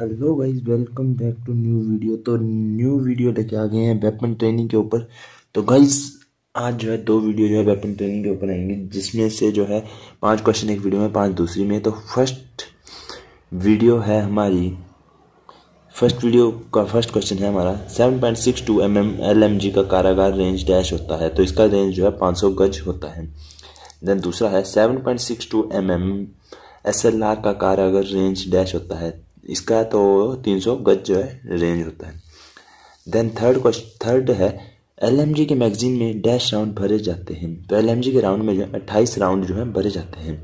hello guys welcome back to new video तो new video लेके आ गए हैं वेपन ट्रेनिंग के ऊपर तो गाइस आज जो है दो वीडियो जो है वेपन ट्रेनिंग के ऊपर आएंगे जिसमें से जो है पांच क्वेश्चन एक वीडियो में पांच दूसरी में तो फर्स्ट वीडियो है हमारी फर्स्ट वीडियो का फर्स्ट क्वेश्चन है हमारा seven point six two M M L M G का कारागार रेंज डैश होता है तो इसका रेंज जो है पाँच सौ गज होता है देन दूसरा है seven point six two M M S L R का कारागर रेंज डैश होता है इसका तो 300 गज जो है रेंज होता है देन थर्ड क्वेश्चन थर्ड है एल के मैगजीन में डैश राउंड भरे जाते हैं तो एल के राउंड में जो है अट्ठाईस राउंड जो है भरे जाते हैं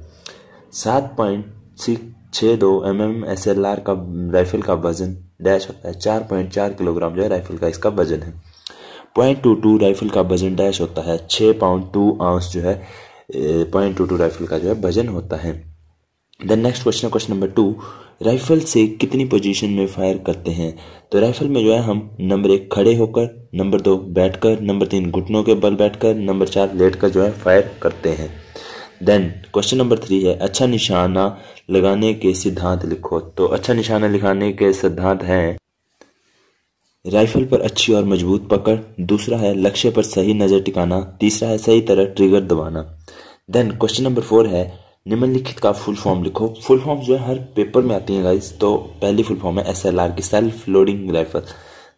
सात पॉइंट सिक्स छः दो M M S L R का राइफल का वजन डैश होता है चार पॉइंट चार किलोग्राम जो है राइफल का इसका वजन है पॉइंट टू टू राइफल का वजन डैश होता है छः पाउंड टू आउंस जो है पॉइंट टू टू राइफल का जो है वजन होता है then next question question number two rifle से कितनी पोजीशन में फायर करते हैं तो राइफल में जो है हम नंबर एक खड़े होकर नंबर दो बैठकर नंबर तीन घुटनों के बल बैठकर नंबर चार लेट कर जो है फायर करते हैं देन क्वेश्चन नंबर थ्री है अच्छा निशाना लगाने के सिद्धांत लिखो तो अच्छा निशाना लिखाने के सिद्धांत हैं राइफल पर अच्छी और मजबूत पकड़ दूसरा है लक्ष्य पर सही नज़र टिकाना तीसरा है सही तरह ट्रिगर दबाना देन क्वेश्चन नंबर फोर है निम्नलिखित का फुल फॉर्म लिखो फुल फॉर्म जो है हर पेपर में आती है गाइस तो पहली फुल फॉर्म है एस एल आर की सेल्फ लोडिंग राइफल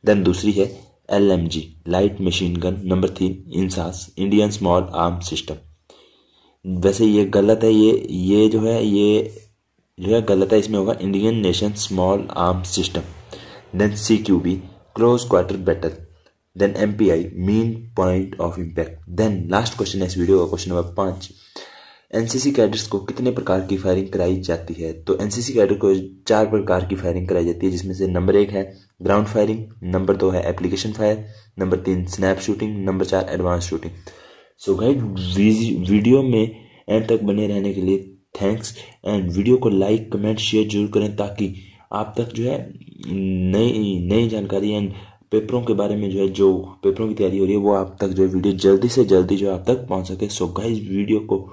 देन दूसरी है L M G light machine gun number तीन INSAS Indian small arm system वैसे ये गलत है ये ये जो है ये जो है गलत है इसमें होगा Indian nation small arm system then C Q B close quarter battle then M P I mean point of impact then last question है इस वीडियो का क्वेश्चन नंबर पाँच एनसीसी कैडेट्स को कितने प्रकार की फायरिंग कराई जाती है तो एनसीसी कैडेट को चार प्रकार की फायरिंग कराई जाती है जिसमें से नंबर एक है ग्राउंड फायरिंग नंबर दो है एप्लीकेशन फायर नंबर तीन स्नैप शूटिंग नंबर चार advance shooting so so guys video में एंड तक बने रहने के लिए थैंक्स एंड वीडियो को लाइक कमेंट शेयर जरूर करें ताकि आप तक जो है नई नई जानकारी एंड पेपरों के बारे में जो है जो पेपरों की तैयारी हो रही है वो आप तक जो है वीडियो जल्दी से जल्दी जो आप तक पहुंच सके सो so गाइज वीडियो को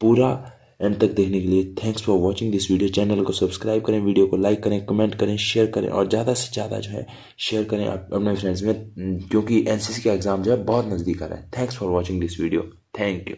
पूरा एंड तक देखने के लिए thanks for watching this video channel को सब्सक्राइब करें वीडियो को लाइक करें कमेंट करें शेयर करें और ज़्यादा से ज़्यादा जो है शेयर करें अपने फ्रेंड्स में क्योंकि एनसीसी का एग्ज़ाम जो है बहुत नज़दीक आ रहा है thanks for watching this video thank you